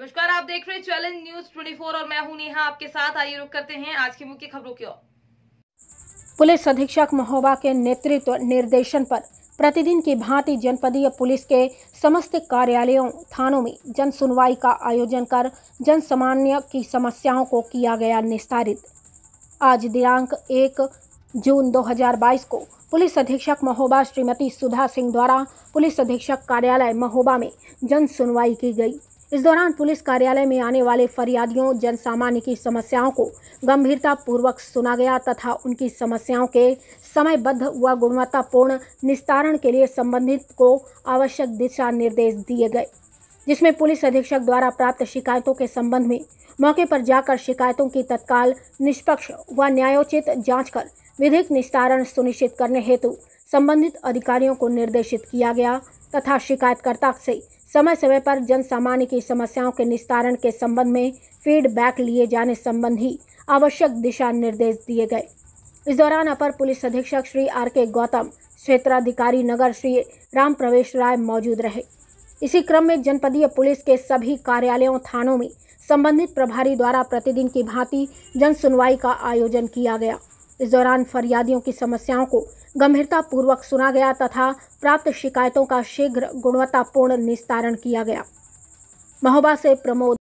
नमस्कार आप देख रहे हैं चैलेंज न्यूज 24 और मैं हूं नेहा आपके साथ आइए रुक करते हैं आज की मुख्य खबरों की ओर पुलिस अधीक्षक महोबा के नेतृत्व निर्देशन पर प्रतिदिन की भांति जनपदीय पुलिस के समस्त कार्यालयों थानों में जन सुनवाई का आयोजन कर जन सामान्य की समस्याओं को किया गया निस्तारित आज दिनांक एक जून 2022 को पुलिस अधीक्षक महोबा श्रीमती सुधा सिंह द्वारा पुलिस अधीक्षक कार्यालय महोबा में जन सुनवाई की गई इस दौरान पुलिस कार्यालय में आने वाले फरियादियों जन सामान्य की समस्याओं को गंभीरता पूर्वक सुना गया तथा उनकी समस्याओं के समयबद्ध व गुणवत्तापूर्ण निस्तारण के लिए संबंधित को आवश्यक दिशा निर्देश दिए गए जिसमें पुलिस अधीक्षक द्वारा प्राप्त शिकायतों के संबंध में मौके पर जाकर शिकायतों की तत्काल निष्पक्ष व न्यायोचित जांच कर विधिक निस्तारण सुनिश्चित करने हेतु संबंधित अधिकारियों को निर्देशित किया गया तथा शिकायतकर्ता से समय समय पर जन सामान्य की समस्याओं के निस्तारण के संबंध में फीडबैक लिए जाने संबंधी आवश्यक दिशा निर्देश दिए गए इस दौरान अपर पुलिस अधीक्षक श्री आर के गौतम क्षेत्राधिकारी नगर श्री राम प्रवेश राय मौजूद रहे इसी क्रम में जनपदीय पुलिस के सभी कार्यालयों थानों में संबंधित प्रभारी द्वारा प्रतिदिन की भांति जन सुनवाई का आयोजन किया गया इस दौरान फरियादियों की समस्याओं को गंभीरतापूर्वक सुना गया तथा प्राप्त शिकायतों का शीघ्र गुणवत्तापूर्ण निस्तारण किया गया महोबा से प्रमोद